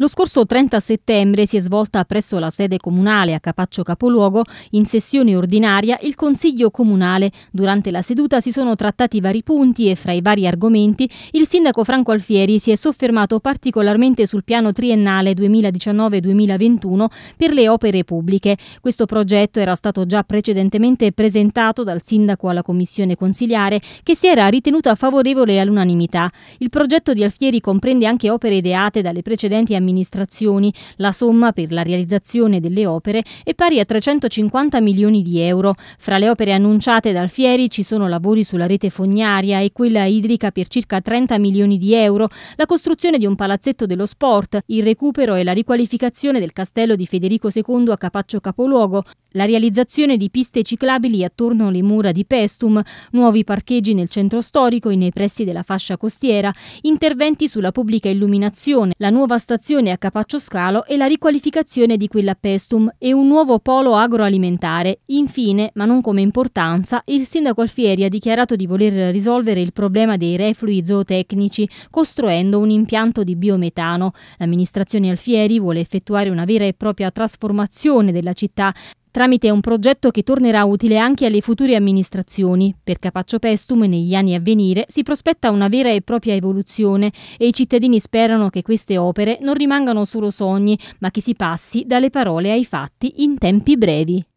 Lo scorso 30 settembre si è svolta presso la sede comunale a Capaccio Capoluogo, in sessione ordinaria, il Consiglio Comunale. Durante la seduta si sono trattati vari punti e fra i vari argomenti il sindaco Franco Alfieri si è soffermato particolarmente sul piano triennale 2019-2021 per le opere pubbliche. Questo progetto era stato già precedentemente presentato dal sindaco alla commissione consiliare che si era ritenuta favorevole all'unanimità. Il progetto di Alfieri comprende anche opere ideate dalle precedenti amministrazioni amministrazioni. La somma per la realizzazione delle opere è pari a 350 milioni di euro. Fra le opere annunciate dal Fieri ci sono lavori sulla rete fognaria e quella idrica per circa 30 milioni di euro, la costruzione di un palazzetto dello sport, il recupero e la riqualificazione del castello di Federico II a Capaccio Capoluogo, la realizzazione di piste ciclabili attorno alle mura di Pestum, nuovi parcheggi nel centro storico e nei pressi della fascia costiera, interventi sulla pubblica illuminazione, la nuova stazione coltivazione a capaccio scalo e la riqualificazione di quella pestum e un nuovo polo agroalimentare. Infine, ma non come importanza, il sindaco Alfieri ha dichiarato di voler risolvere il problema dei reflui zootecnici costruendo un impianto di biometano. L'amministrazione Alfieri vuole effettuare una vera e propria trasformazione della città tramite un progetto che tornerà utile anche alle future amministrazioni. Per Capaccio Pestum negli anni a venire si prospetta una vera e propria evoluzione e i cittadini sperano che queste opere non rimangano solo sogni, ma che si passi dalle parole ai fatti in tempi brevi.